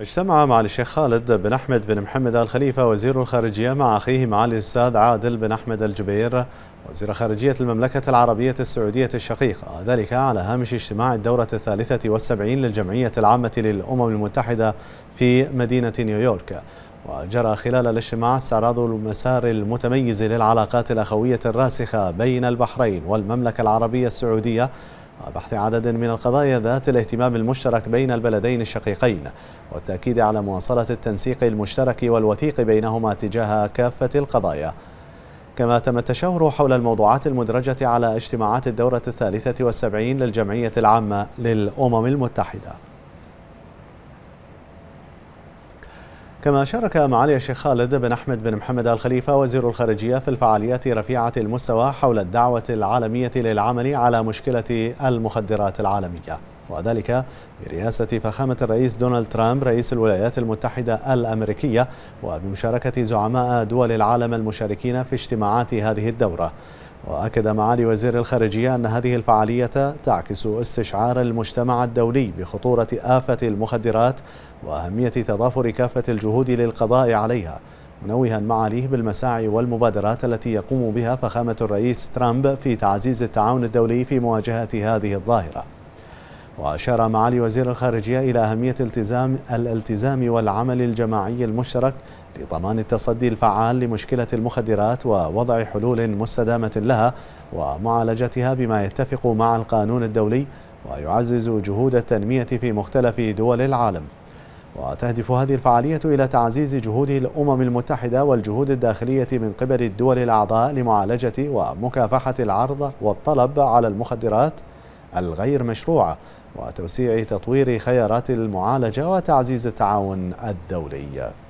اجتمع مع الشيخ خالد بن أحمد بن محمد الخليفة وزير الخارجية مع أخيه معالي الأستاذ عادل بن أحمد الجبير وزير خارجية المملكة العربية السعودية الشقيقة ذلك على هامش اجتماع الدورة الثالثة والسبعين للجمعية العامة للأمم المتحدة في مدينة نيويورك وجرى خلال الاجتماع استعراض المسار المتميز للعلاقات الأخوية الراسخة بين البحرين والمملكة العربية السعودية وبحث عدد من القضايا ذات الاهتمام المشترك بين البلدين الشقيقين والتأكيد على مواصلة التنسيق المشترك والوثيق بينهما تجاه كافة القضايا كما تم التشاور حول الموضوعات المدرجة على اجتماعات الدورة الثالثة والسبعين للجمعية العامة للأمم المتحدة كما شارك معالي الشيخ خالد بن أحمد بن محمد الخليفة وزير الخارجية في الفعاليات رفيعة المستوى حول الدعوة العالمية للعمل على مشكلة المخدرات العالمية وذلك برئاسة فخامة الرئيس دونالد ترامب رئيس الولايات المتحدة الأمريكية وبمشاركة زعماء دول العالم المشاركين في اجتماعات هذه الدورة وأكد معالي وزير الخارجية أن هذه الفعالية تعكس استشعار المجتمع الدولي بخطورة آفة المخدرات وأهمية تضافر كافة الجهود للقضاء عليها منوها معاليه بالمساعي والمبادرات التي يقوم بها فخامة الرئيس ترامب في تعزيز التعاون الدولي في مواجهة هذه الظاهرة وأشار معالي وزير الخارجية إلى أهمية التزام الالتزام والعمل الجماعي المشترك لضمان التصدي الفعال لمشكلة المخدرات ووضع حلول مستدامة لها ومعالجتها بما يتفق مع القانون الدولي ويعزز جهود التنمية في مختلف دول العالم وتهدف هذه الفعالية إلى تعزيز جهود الأمم المتحدة والجهود الداخلية من قبل الدول الأعضاء لمعالجة ومكافحة العرض والطلب على المخدرات الغير مشروعة وتوسيع تطوير خيارات المعالجة وتعزيز التعاون الدولي